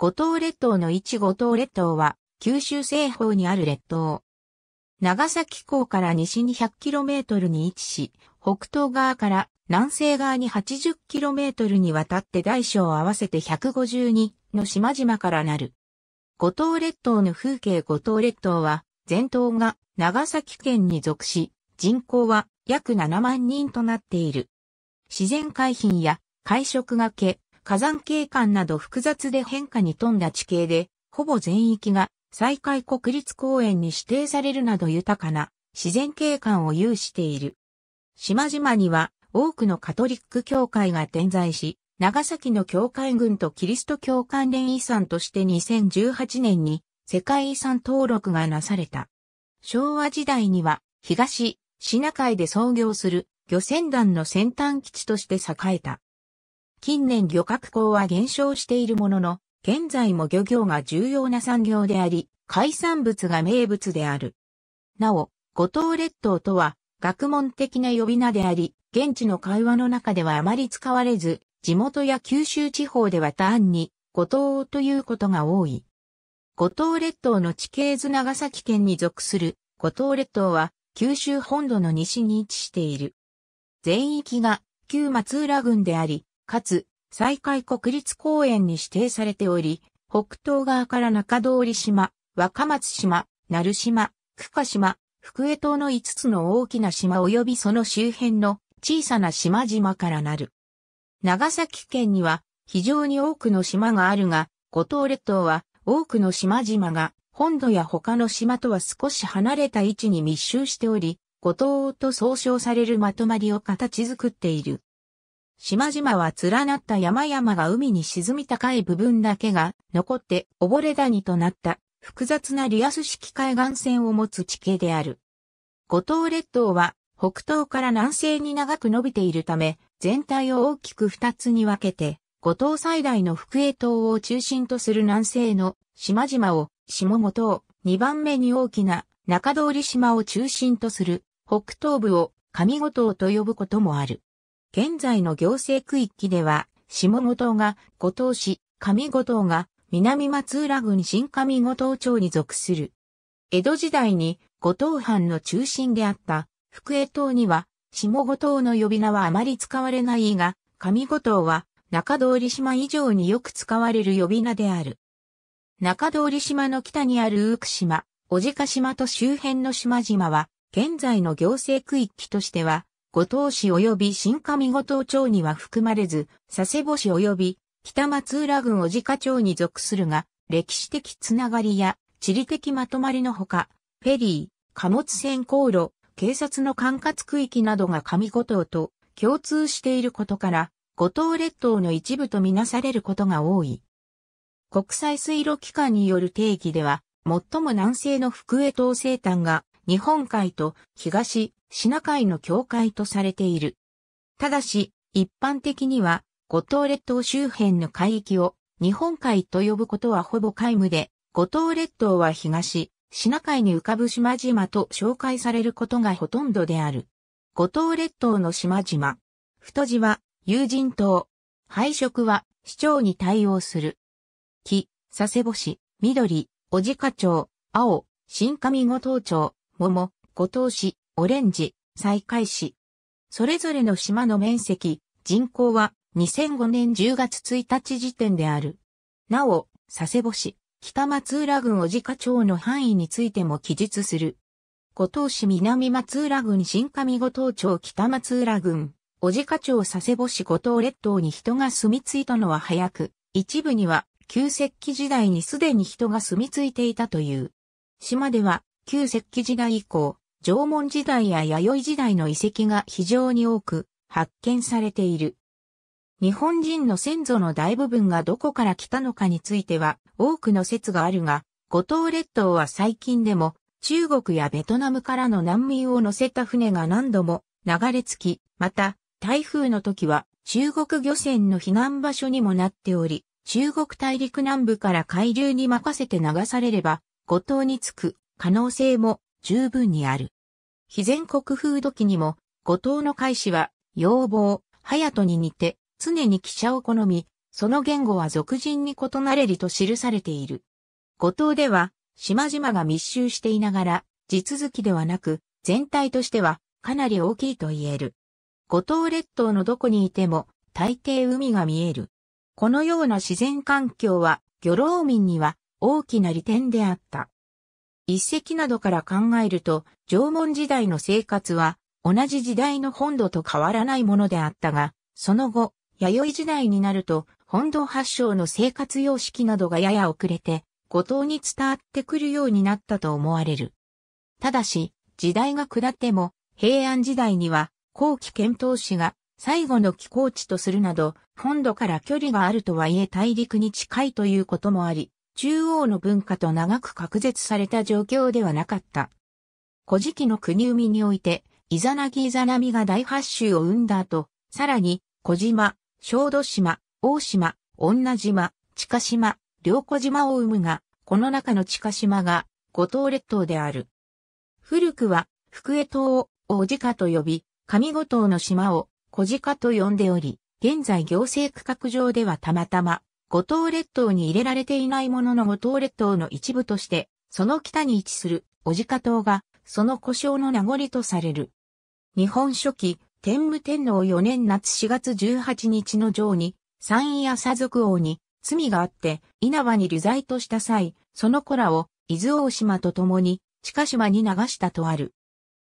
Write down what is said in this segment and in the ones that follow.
五島列島の一五島列島は、九州西方にある列島。長崎港から西に 100km に位置し、北東側から南西側に 80km にわたって大小合わせて152の島々からなる。五島列島の風景五島列島は、全島が長崎県に属し、人口は約7万人となっている。自然海浜や海食がけ、火山景観など複雑で変化に富んだ地形で、ほぼ全域が再開国立公園に指定されるなど豊かな自然景観を有している。島々には多くのカトリック教会が点在し、長崎の教会群とキリスト教関連遺産として2018年に世界遺産登録がなされた。昭和時代には東シナ海で創業する漁船団の先端基地として栄えた。近年漁獲港は減少しているものの、現在も漁業が重要な産業であり、海産物が名物である。なお、五島列島とは、学問的な呼び名であり、現地の会話の中ではあまり使われず、地元や九州地方では単に、五島ということが多い。五島列島の地形図長崎県に属する五島列島は、九州本土の西に位置している。全域が旧松浦郡であり、かつ、再開国立公園に指定されており、北東側から中通島、若松島、鳴島、久香島、福江島の5つの大きな島及びその周辺の小さな島々からなる。長崎県には非常に多くの島があるが、五島列島は多くの島々が本土や他の島とは少し離れた位置に密集しており、五島と総称されるまとまりを形作っている。島々は連なった山々が海に沈み高い部分だけが残って溺れ谷となった複雑なリアス式海岸線を持つ地形である。五島列島は北東から南西に長く伸びているため全体を大きく二つに分けて五島最大の福江島を中心とする南西の島々を下五島、二番目に大きな中通島を中心とする北東部を上五島と呼ぶこともある。現在の行政区域では、下五島が五島市、上五島が南松浦郡新上五島町に属する。江戸時代に五島藩の中心であった福江島には下五島の呼び名はあまり使われないが、上五島は中通島以上によく使われる呼び名である。中通島の北にある浮島、小鹿島と周辺の島々は、現在の行政区域としては、五島市及び新上五島町には含まれず、佐世保市及び北松浦郡小鹿町に属するが、歴史的つながりや地理的まとまりのほか、フェリー、貨物船航路、警察の管轄区域などが上五島と共通していることから、五島列島の一部とみなされることが多い。国際水路機関による定義では、最も南西の福江島西端が日本海と東シナ海の境界とされている。ただし、一般的には、五島列島周辺の海域を日本海と呼ぶことはほぼ皆無で、五島列島は東、シナ海に浮かぶ島々と紹介されることがほとんどである。五島列島の島々。太字は、友人島。配色は、市長に対応する。木、佐世保市、緑、小鹿町、青、新上五島町、桃、五島市、オレンジ、西海市。それぞれの島の面積、人口は2005年10月1日時点である。なお、佐世保市、北松浦郡小鹿町の範囲についても記述する。五島市南松浦郡新上五島町北松浦郡、小鹿町佐世保市五島列島に人が住み着いたのは早く、一部には旧石器時代にすでに人が住み着いていたという。島では旧石器時代以降、縄文時代や弥生時代の遺跡が非常に多く発見されている。日本人の先祖の大部分がどこから来たのかについては多くの説があるが、五島列島は最近でも中国やベトナムからの難民を乗せた船が何度も流れ着き、また台風の時は中国漁船の避難場所にもなっており、中国大陸南部から海流に任せて流されれば、五島に着く可能性も十分にある。非全国風土記にも、後藤の開始は、要望、隼人に似て、常に記者を好み、その言語は俗人に異なれりと記されている。後藤では、島々が密集していながら、地続きではなく、全体としては、かなり大きいと言える。五島列島のどこにいても、大抵海が見える。このような自然環境は、漁労民には大きな利点であった。一石などから考えると、縄文時代の生活は、同じ時代の本土と変わらないものであったが、その後、弥生時代になると、本土発祥の生活様式などがやや遅れて、後藤に伝わってくるようになったと思われる。ただし、時代が下っても、平安時代には、後期遣唐使が最後の寄港地とするなど、本土から距離があるとはいえ大陸に近いということもあり、中央の文化と長く隔絶された状況ではなかった。古事記の国海において、イザナギイザナミが大発集を生んだ後、さらに、小島、小豆島、大島、女島、近島、良子島を生むが、この中の近島が、五島列島である。古くは、福江島を、大じと呼び、上五島の島を、小鹿と呼んでおり、現在行政区画上ではたまたま、五島列島に入れられていないものの五島列島の一部として、その北に位置する小鹿島が、その故障の名残とされる。日本書紀、天武天皇4年夏4月18日の上に、山陰朝族王に罪があって、稲葉に流罪とした際、その子らを伊豆大島と共に、近島に流したとある。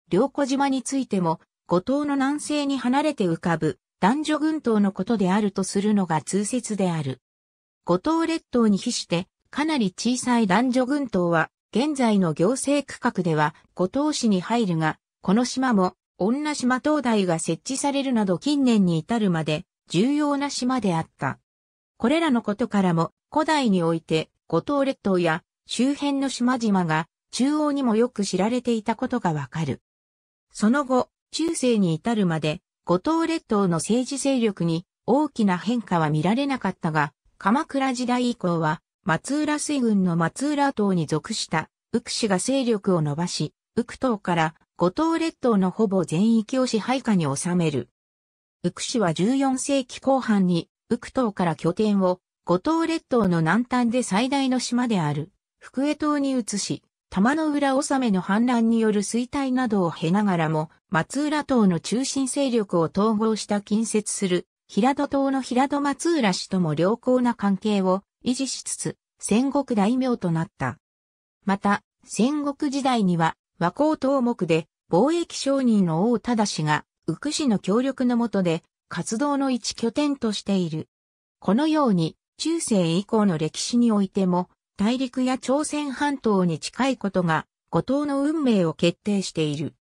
両子島についても、五島の南西に離れて浮かぶ、男女群島のことであるとするのが通説である。五島列島に比して、かなり小さい男女群島は、現在の行政区画では五島市に入るが、この島も、女島灯台が設置されるなど近年に至るまで、重要な島であった。これらのことからも、古代において、五島列島や周辺の島々が中央にもよく知られていたことがわかる。その後、中世に至るまで、五島列島の政治勢力に大きな変化は見られなかったが、鎌倉時代以降は、松浦水軍の松浦島に属した、宇久氏が勢力を伸ばし、宇久島から五島列島のほぼ全域を支配下に収める。宇久氏は14世紀後半に、宇久島から拠点を、五島列島の南端で最大の島である、福江島に移し、玉の浦納めの反乱による衰退などを経ながらも、松浦島の中心勢力を統合した近接する平戸島の平戸松浦氏とも良好な関係を維持しつつ、戦国大名となった。また、戦国時代には和光東目で貿易商人の王忠氏が、宇久の協力のもとで活動の一拠点としている。このように、中世以降の歴史においても、大陸や朝鮮半島に近いことが、五島の運命を決定している。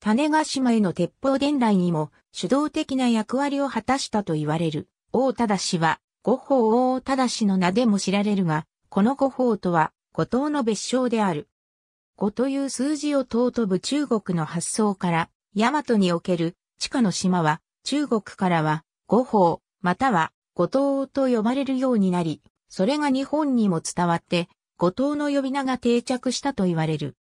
種ヶ島への鉄砲伝来にも主導的な役割を果たしたと言われる、王忠氏は、五宝王忠の名でも知られるが、この五宝とは、五島の別称である。五という数字を尊ぶ中国の発想から、大和における地下の島は、中国からは、五宝、または五島と呼ばれるようになり、それが日本にも伝わって、五島の呼び名が定着したと言われる。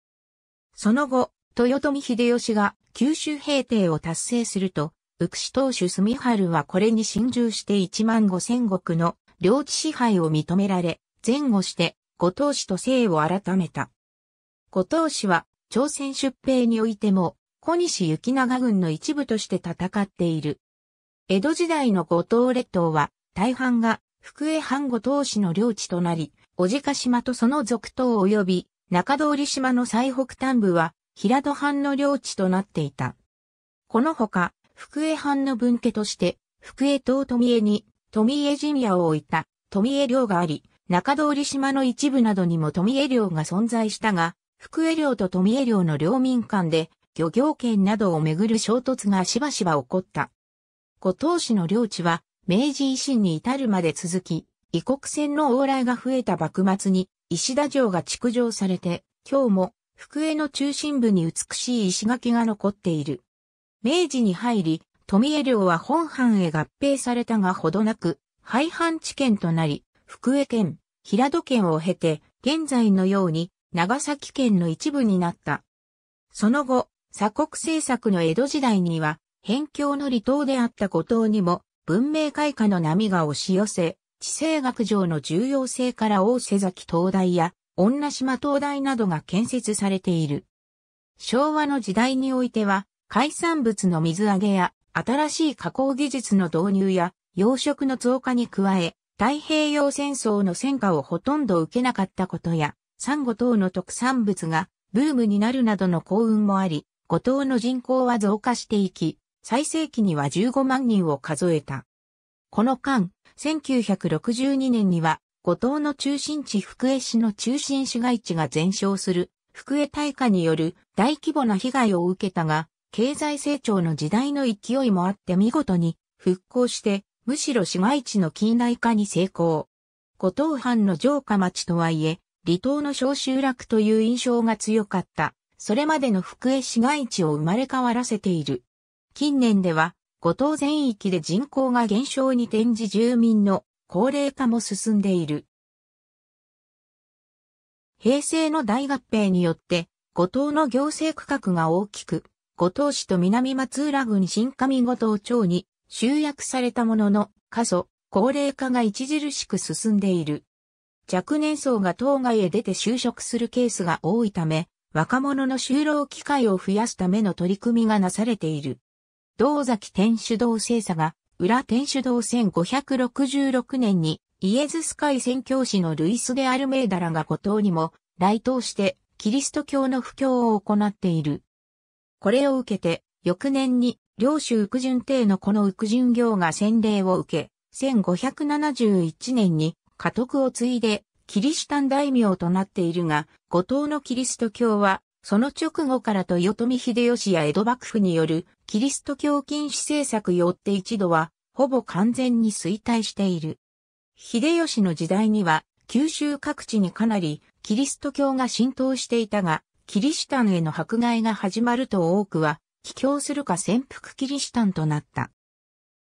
その後、豊臣秀吉が九州平定を達成すると、福祉当主住春はこれに侵入して1万5千石の領地支配を認められ、前後して後藤氏と姓を改めた。後藤氏は朝鮮出兵においても小西行長軍の一部として戦っている。江戸時代の後藤列島は大半が福江藩後藤氏の領地となり、小鹿島とその続島及び中通島の最北端部は平戸藩の領地となっていた。このほか、福江藩の分家として、福江島富江に、富江陣屋を置いた、富江領があり、中通島の一部などにも富江領が存在したが、福江領と富江領の領民間で、漁業権などをめぐる衝突がしばしば起こった。古島市の領地は、明治維新に至るまで続き、異国船の往来が増えた幕末に、石田城が築城されて、今日も、福江の中心部に美しい石垣が残っている。明治に入り、富江領は本藩へ合併されたがほどなく、廃藩置県となり、福江県、平戸県を経て、現在のように長崎県の一部になった。その後、鎖国政策の江戸時代には、辺境の離島であった五島にも文明開化の波が押し寄せ、地政学上の重要性から大瀬崎灯台や女島灯台などが建設されている。昭和の時代においては、海産物の水揚げや、新しい加工技術の導入や、養殖の増加に加え、太平洋戦争の戦果をほとんど受けなかったことや、サンゴ等の特産物がブームになるなどの幸運もあり、五島の人口は増加していき、最盛期には15万人を数えた。この間、1962年には、五島の中心地福江市の中心市街地が全焼する、福江大火による大規模な被害を受けたが、経済成長の時代の勢いもあって見事に復興して、むしろ市街地の近代化に成功。五島藩の城下町とはいえ、離島の小集落という印象が強かった。それまでの福江市街地を生まれ変わらせている。近年では、五島全域で人口が減少に転じ住民の高齢化も進んでいる。平成の大合併によって、五島の行政区画が大きく五島市と南松浦郡新上五島町に集約されたものの、過疎、高齢化が著しく進んでいる。若年層が島外へ出て就職するケースが多いため、若者の就労機会を増やすための取り組みがなされている。道崎天主堂政査が、裏天主堂1566年に、イエズス会宣教師のルイス・デ・アルメイダラが五島にも、来島して、キリスト教の布教を行っている。これを受けて、翌年に、領主育順帝のこの育順行が洗礼を受け、1571年に家督を継いで、キリシタン大名となっているが、後藤のキリスト教は、その直後から豊臣秀吉や江戸幕府によるキリスト教禁止政策よって一度は、ほぼ完全に衰退している。秀吉の時代には、九州各地にかなりキリスト教が浸透していたが、キリシタンへの迫害が始まると多くは、帰郷するか潜伏キリシタンとなった。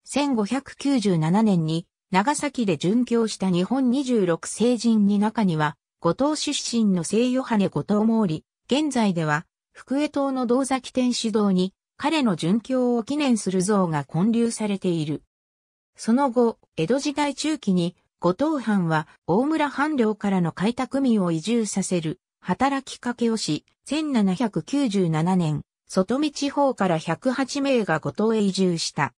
1597年に長崎で殉教した日本26聖人に中には、五島出身の聖ヨハネ五島毛利、現在では、福江島の道崎天主堂に、彼の殉教を記念する像が建立されている。その後、江戸時代中期に、五島藩は大村藩領からの開拓民を移住させる働きかけをし、1797年、外見地方から108名が五島へ移住した。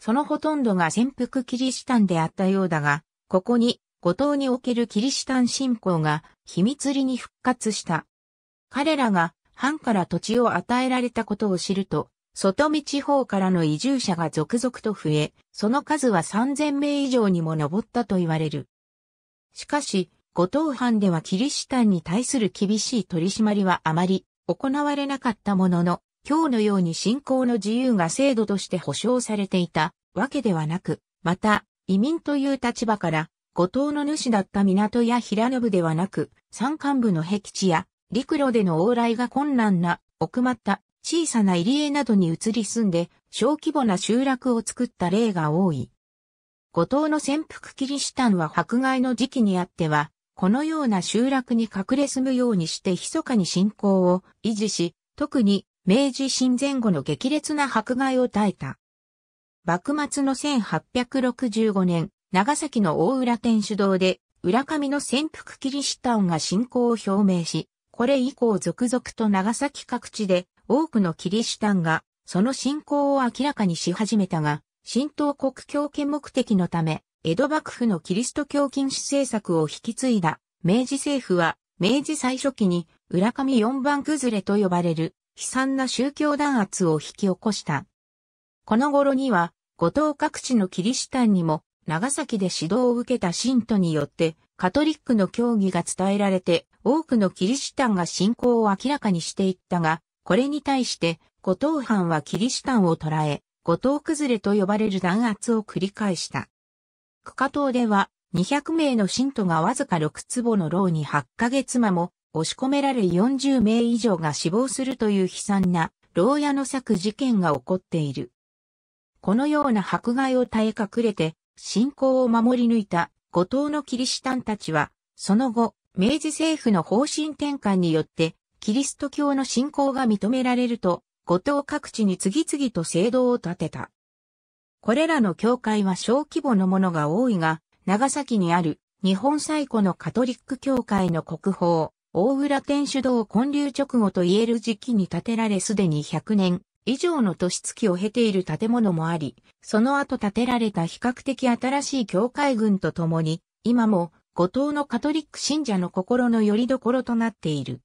そのほとんどが潜伏キリシタンであったようだが、ここに五島におけるキリシタン信仰が秘密裏に復活した。彼らが藩から土地を与えられたことを知ると、外見地方からの移住者が続々と増え、その数は3000名以上にも上ったと言われる。しかし、五島藩ではキリシタンに対する厳しい取り締まりはあまり行われなかったものの、今日のように信仰の自由が制度として保障されていたわけではなく、また、移民という立場から、五島の主だった港や平野部ではなく、山間部の壁地や陸路での往来が困難な奥まった小さな入り江などに移り住んで小規模な集落を作った例が多い。五島の潜伏キリシタンは迫害の時期にあってはこのような集落に隠れ住むようにして密かに信仰を維持し、特に明治新前後の激烈な迫害を耐えた。幕末の1865年、長崎の大浦天主堂で、浦上の潜伏キリシタンが信仰を表明し、これ以降続々と長崎各地で多くのキリシタンがその信仰を明らかにし始めたが、神道国境家目的のため、江戸幕府のキリスト教禁止政策を引き継いだ明治政府は明治最初期に浦上四番崩れと呼ばれる悲惨な宗教弾圧を引き起こした。この頃には、五島各地のキリシタンにも長崎で指導を受けた信徒によってカトリックの教義が伝えられて多くのキリシタンが信仰を明らかにしていったが、これに対して五島藩はキリシタンを捕らえ、五島崩れと呼ばれる弾圧を繰り返した。区下島では、200名の信徒がわずか6坪の牢に8ヶ月間も押し込められ40名以上が死亡するという悲惨な牢屋の作事件が起こっている。このような迫害を耐え隠れて信仰を守り抜いた後藤のキリシタンたちは、その後、明治政府の方針転換によって、キリスト教の信仰が認められると、後藤各地に次々と聖堂を建てた。これらの教会は小規模のものが多いが、長崎にある日本最古のカトリック教会の国宝、大浦天主堂建立直後と言える時期に建てられすでに100年以上の年月を経ている建物もあり、その後建てられた比較的新しい教会群とともに、今も五島のカトリック信者の心の拠り所となっている。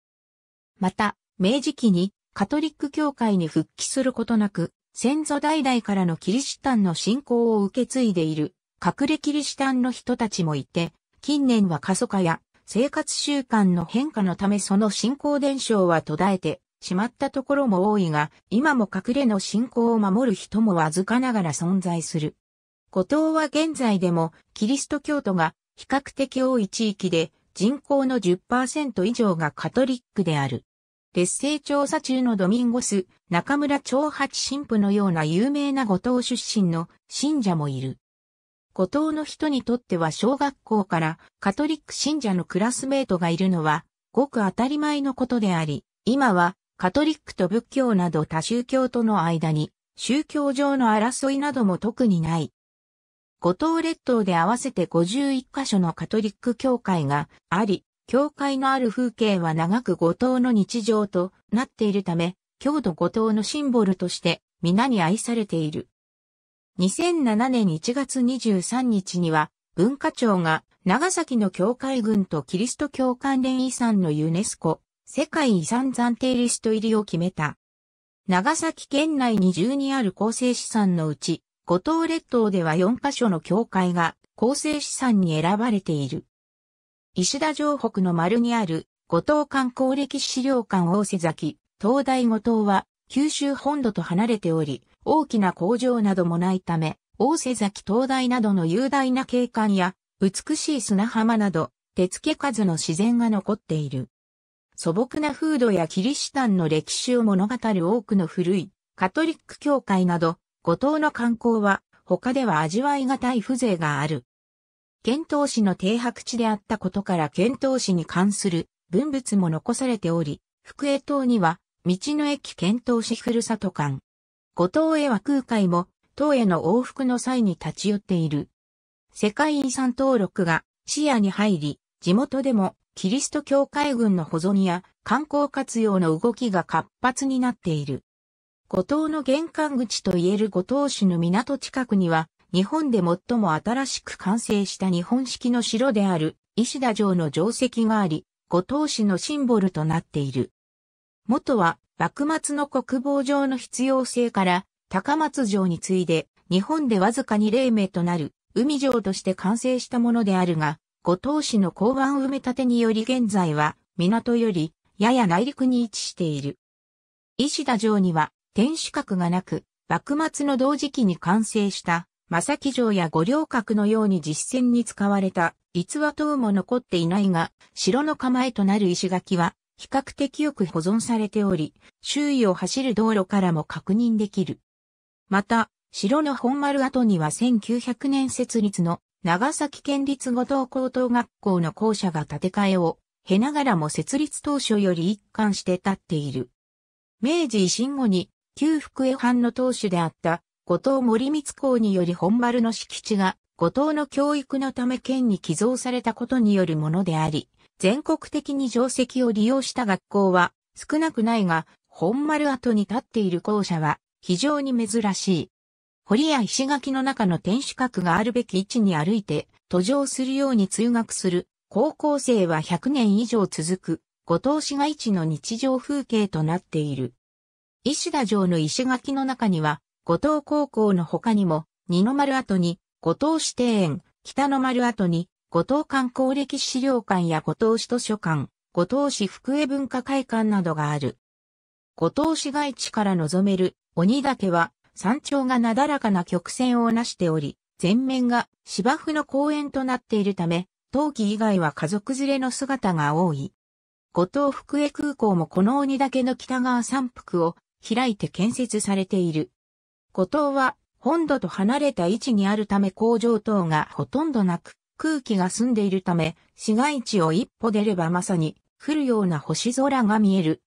また、明治期にカトリック教会に復帰することなく、先祖代々からのキリシタンの信仰を受け継いでいる隠れキリシタンの人たちもいて、近年は過疎化や生活習慣の変化のためその信仰伝承は途絶えてしまったところも多いが、今も隠れの信仰を守る人もわずかながら存在する。古島は現在でもキリスト教徒が比較的多い地域で人口の10%以上がカトリックである。劣勢調査中のドミンゴス、中村長八神父のような有名な五島出身の信者もいる。五島の人にとっては小学校からカトリック信者のクラスメートがいるのはごく当たり前のことであり、今はカトリックと仏教など多宗教との間に宗教上の争いなども特にない。五島列島で合わせて51カ所のカトリック教会があり、教会のある風景は長く後藤の日常となっているため、郷土後藤のシンボルとして皆に愛されている。2007年1月23日には、文化庁が長崎の教会群とキリスト教関連遺産のユネスコ世界遺産暫定リスト入りを決めた。長崎県内に12ある構成資産のうち、五島列島では4カ所の教会が構成資産に選ばれている。石田城北の丸にある、五島観光歴史資料館大瀬崎、東大五島は、九州本土と離れており、大きな工場などもないため、大瀬崎灯台などの雄大な景観や、美しい砂浜など、手付け数の自然が残っている。素朴な風土やキリシタンの歴史を物語る多くの古い、カトリック教会など、五島の観光は、他では味わいがたい風情がある。遣唐使の停泊地であったことから遣唐使に関する文物も残されており、福江島には、道の駅遣唐使ふるさと館。五島へは空海も、島への往復の際に立ち寄っている。世界遺産登録が視野に入り、地元でもキリスト教会軍の保存や観光活用の動きが活発になっている。五島の玄関口といえる五島市の港近くには、日本で最も新しく完成した日本式の城である石田城の城跡があり、五島市のシンボルとなっている。元は幕末の国防城の必要性から高松城に次いで日本でわずかに例名となる海城として完成したものであるが、五島市の港湾埋め立てにより現在は港よりやや内陸に位置している。石田城には天守閣がなく、幕末の同時期に完成した正木城や五稜郭のように実践に使われた逸話等も残っていないが、城の構えとなる石垣は比較的よく保存されており、周囲を走る道路からも確認できる。また、城の本丸跡には1900年設立の長崎県立五島高等学校の校舎が建て替えを、経ながらも設立当初より一貫して立っている。明治維新後に、旧福江藩の当主であった後藤森光公により本丸の敷地が、後藤の教育のため県に寄贈されたことによるものであり、全国的に定石を利用した学校は少なくないが、本丸跡に立っている校舎は非常に珍しい。堀や石垣の中の天守閣があるべき位置に歩いて、途上するように通学する、高校生は100年以上続く、後藤市街地の日常風景となっている。石田城の石垣の中には、五島高校の他にも、二の丸跡に、五島市庭園、北の丸跡に、五島観光歴史資料館や五島市図書館、五島市福江文化会館などがある。五島市街地から望める鬼岳は山頂がなだらかな曲線をなしており、全面が芝生の公園となっているため、冬季以外は家族連れの姿が多い。五島福江空港もこの鬼岳の北側山腹を開いて建設されている。五島は本土と離れた位置にあるため工場等がほとんどなく、空気が澄んでいるため、市街地を一歩出ればまさに降るような星空が見える。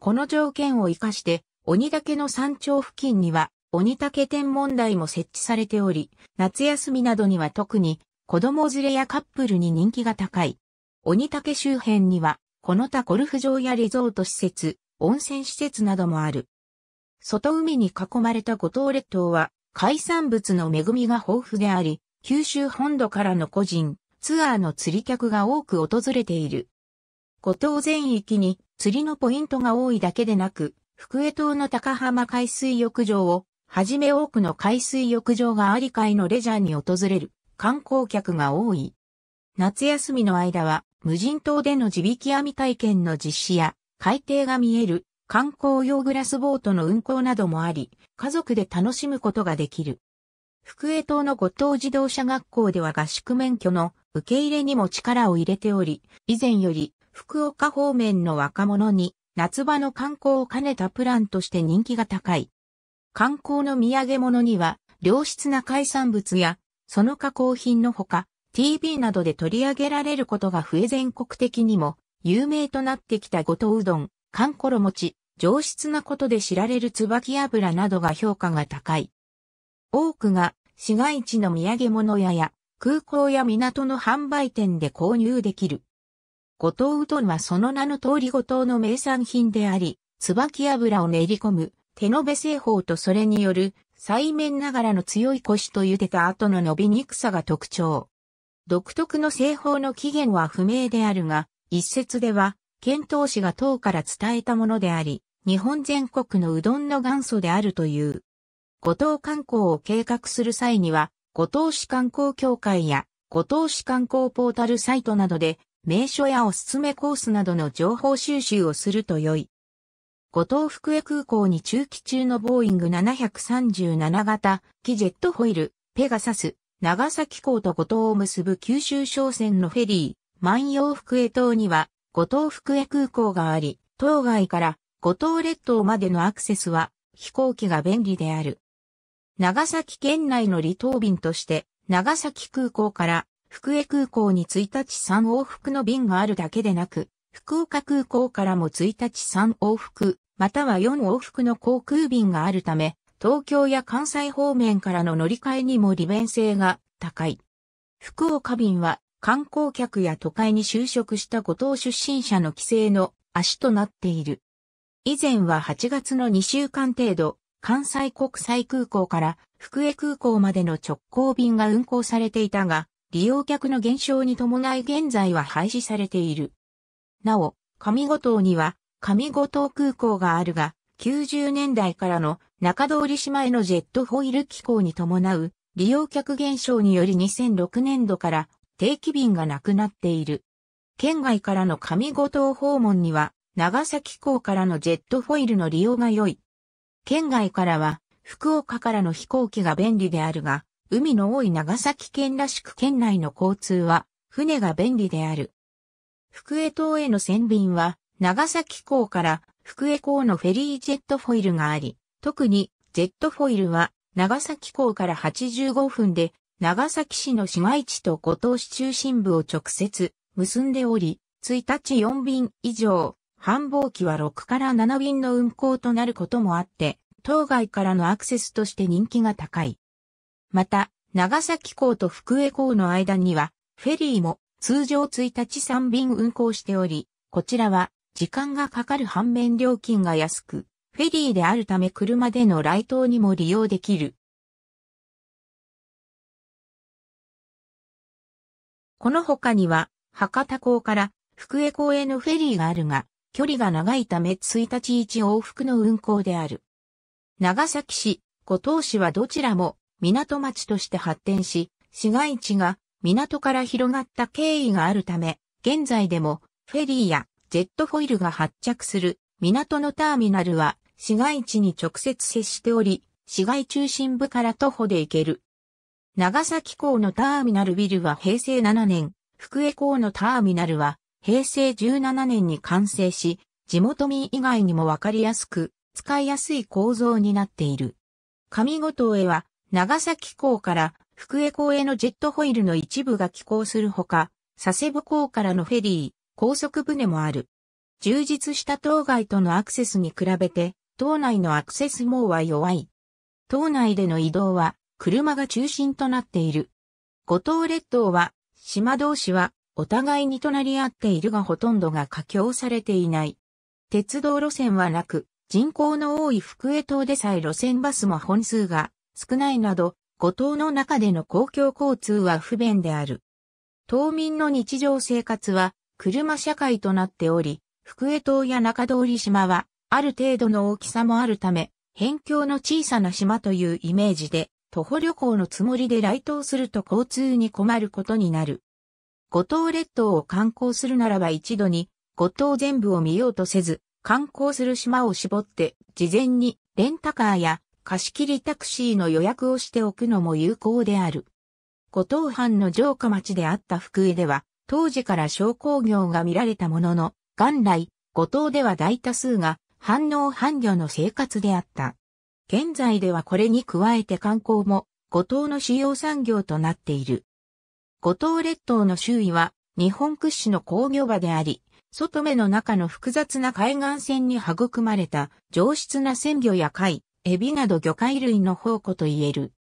この条件を活かして、鬼岳の山頂付近には、鬼岳天文台も設置されており、夏休みなどには特に、子供連れやカップルに人気が高い。鬼岳周辺には、この他ゴルフ場やリゾート施設、温泉施設などもある。外海に囲まれた五島列島は海産物の恵みが豊富であり、九州本土からの個人、ツアーの釣り客が多く訪れている。五島全域に釣りのポイントが多いだけでなく、福江島の高浜海水浴場をはじめ多くの海水浴場があり海のレジャーに訪れる観光客が多い。夏休みの間は無人島での地引き網体験の実施や海底が見える観光用グラスボートの運行などもあり、家族で楽しむことができる。福江島の五島自動車学校では合宿免許の受け入れにも力を入れており、以前より福岡方面の若者に夏場の観光を兼ねたプランとして人気が高い。観光の土産物には良質な海産物やその加工品のほか TV などで取り上げられることが増え全国的にも有名となってきた五島うどん、かんころ餅、上質なことで知られる椿油などが評価が高い。多くが市街地の土産物屋や空港や港の販売店で購入できる。五島うどんはその名の通り五島の名産品であり、椿油を練り込む手延べ製法とそれによる細麺ながらの強い腰と茹でた後の伸びにくさが特徴。独特の製法の起源は不明であるが、一説では、遣唐使が唐から伝えたものであり、日本全国のうどんの元祖であるという。五島観光を計画する際には、五島市観光協会や五島市観光ポータルサイトなどで、名所やおすすめコースなどの情報収集をすると良い。五島福江空港に中期中のボーイング737型、機ジェットホイール、ペガサス、長崎港と五島を結ぶ九州商船のフェリー、万葉福江島には、五島福江空港があり、島外から五島列島までのアクセスは飛行機が便利である。長崎県内の離島便として、長崎空港から福江空港に1日3往復の便があるだけでなく、福岡空港からも1日3往復、または4往復の航空便があるため、東京や関西方面からの乗り換えにも利便性が高い。福岡便は観光客や都会に就職した五島出身者の帰省の足となっている。以前は8月の2週間程度、関西国際空港から福江空港までの直行便が運航されていたが、利用客の減少に伴い現在は廃止されている。なお、上五島には上五島空港があるが、90年代からの中通り島へのジェットホイール機構に伴う利用客減少により2006年度から定期便がなくなっている。県外からの上五島訪問には長崎港からのジェットフォイルの利用が良い。県外からは、福岡からの飛行機が便利であるが、海の多い長崎県らしく県内の交通は、船が便利である。福江島への船便は、長崎港から福江港のフェリージェットフォイルがあり、特にジェットフォイルは長崎港から85分で長崎市の市街地と五島市中心部を直接結んでおり、1日4便以上繁忙期は6から7便の運行となることもあって、当該からのアクセスとして人気が高い。また、長崎港と福江港の間には、フェリーも通常1日3便運行しており、こちらは時間がかかる反面料金が安く、フェリーであるため車での来島にも利用できる。この他には、博多港から福江港へのフェリーがあるが、距離が長いため1日1往復の運行である。長崎市、五島市はどちらも港町として発展し、市街地が港から広がった経緯があるため、現在でもフェリーやジェットフォイルが発着する港のターミナルは市街地に直接接しており、市街中心部から徒歩で行ける。長崎港のターミナルビルは平成7年、福江港のターミナルは平成17年に完成し、地元民以外にもわかりやすく、使いやすい構造になっている。上五島へは、長崎港から福江港へのジェットホイールの一部が寄港するほか、佐世保港からのフェリー、高速船もある。充実した島外とのアクセスに比べて、島内のアクセス網は弱い。島内での移動は、車が中心となっている。五島列島は、島同士は、お互いに隣り合っているがほとんどが架橋されていない。鉄道路線はなく、人口の多い福江島でさえ路線バスも本数が少ないなど、五島の中での公共交通は不便である。島民の日常生活は車社会となっており、福江島や中通島はある程度の大きさもあるため、辺境の小さな島というイメージで、徒歩旅行のつもりで来島すると交通に困ることになる。五島列島を観光するならば一度に五島全部を見ようとせず、観光する島を絞って事前にレンタカーや貸し切りタクシーの予約をしておくのも有効である。五島藩の城下町であった福江では、当時から商工業が見られたものの、元来、五島では大多数が、反応反漁の生活であった。現在ではこれに加えて観光も、五島の主要産業となっている。五島列島の周囲は日本屈指の工業場であり、外目の中の複雑な海岸線に育まれた上質な鮮魚や貝、エビなど魚介類の宝庫と言える。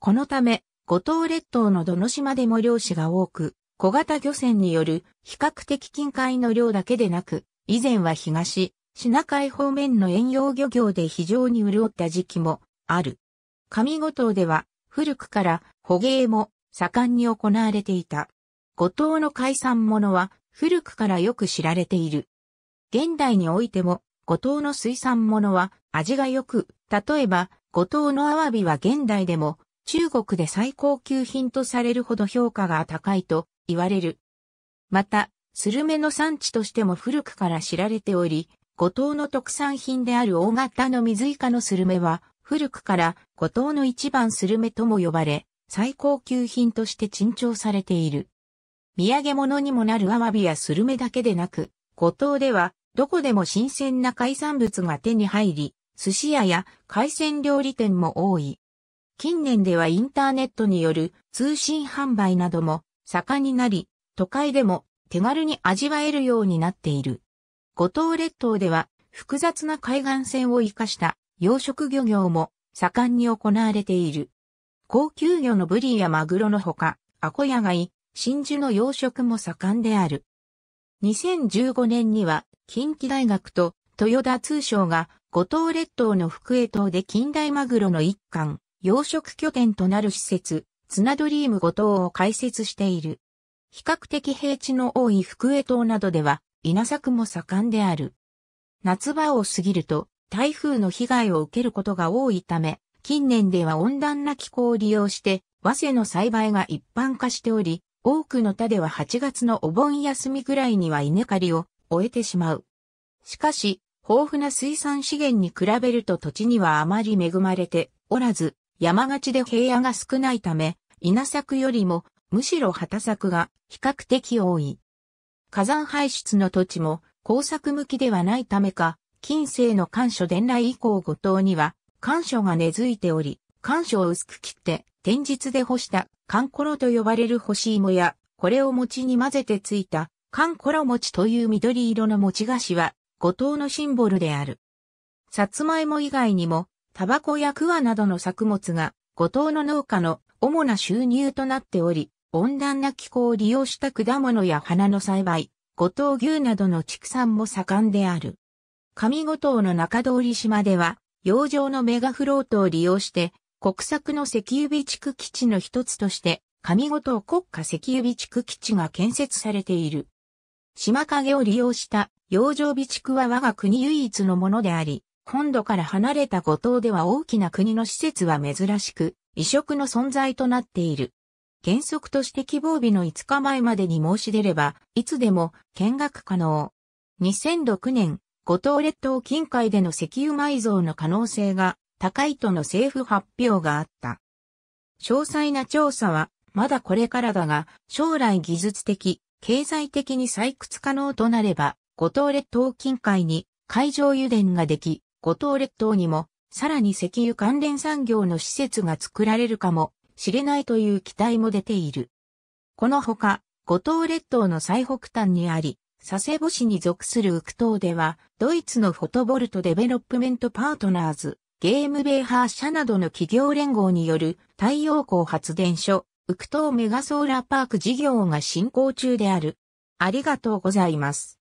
このため、五島列島のどの島でも漁師が多く、小型漁船による比較的近海の漁だけでなく、以前は東、品海方面の遠洋漁業で非常に潤った時期もある。上五島では古くから捕鯨も盛んに行われていた。五島の海産物は古くからよく知られている。現代においても五島の水産物は味が良く、例えば五島のアワビは現代でも中国で最高級品とされるほど評価が高いと言われる。また、スルメの産地としても古くから知られており、五島の特産品である大型の水イカのスルメは、古くから五島の一番スルメとも呼ばれ、最高級品として珍重されている。土産物にもなるアワビやスルメだけでなく、五島ではどこでも新鮮な海産物が手に入り、寿司屋や海鮮料理店も多い。近年ではインターネットによる通信販売なども盛んになり、都会でも手軽に味わえるようになっている。五島列島では複雑な海岸線を生かした養殖漁業も盛んに行われている。高級魚のブリやマグロのほか、アコヤ貝、真珠の養殖も盛んである。2015年には、近畿大学と豊田通商が五島列島の福江島で近代マグロの一貫、養殖拠点となる施設、ツナドリーム五島を開設している。比較的平地の多い福江島などでは、稲作も盛んである。夏場を過ぎると、台風の被害を受けることが多いため、近年では温暖な気候を利用して、和瀬の栽培が一般化しており、多くの田では8月のお盆休みぐらいには稲刈りを終えてしまう。しかし、豊富な水産資源に比べると土地にはあまり恵まれておらず、山がちで平野が少ないため、稲作よりもむしろ畑作が比較的多い。火山排出の土地も工作向きではないためか、近世の干所伝来以降後藤には干渉が根付いており、干渉を薄く切って、天日で干した干衣と呼ばれる干し芋や、これを餅に混ぜてついた干衣餅という緑色の餅菓子は、五島のシンボルである。さつまいも以外にも、タバコやクワなどの作物が、五島の農家の主な収入となっており、温暖な気候を利用した果物や花の栽培、五島牛などの畜産も盛んである。上五島の中通島では、洋上のメガフロートを利用して、国策の石油備蓄基地の一つとして、上五島国家石油備蓄基地が建設されている。島影を利用した洋上備蓄は我が国唯一のものであり、本土から離れた五島では大きな国の施設は珍しく、異色の存在となっている。原則として希望日の5日前までに申し出れば、いつでも見学可能。2006年五島列島近海での石油埋蔵の可能性が高いとの政府発表があった。詳細な調査はまだこれからだが、将来技術的、経済的に採掘可能となれば、五島列島近海に海上油田ができ、五島列島にもさらに石油関連産業の施設が作られるかもしれないという期待も出ている。このほか、五島列島の最北端にあり、佐世保市に属するウク島では、ドイツのフォトボルトデベロップメントパートナーズ、ゲームベーハー社などの企業連合による太陽光発電所、ウク島メガソーラーパーク事業が進行中である。ありがとうございます。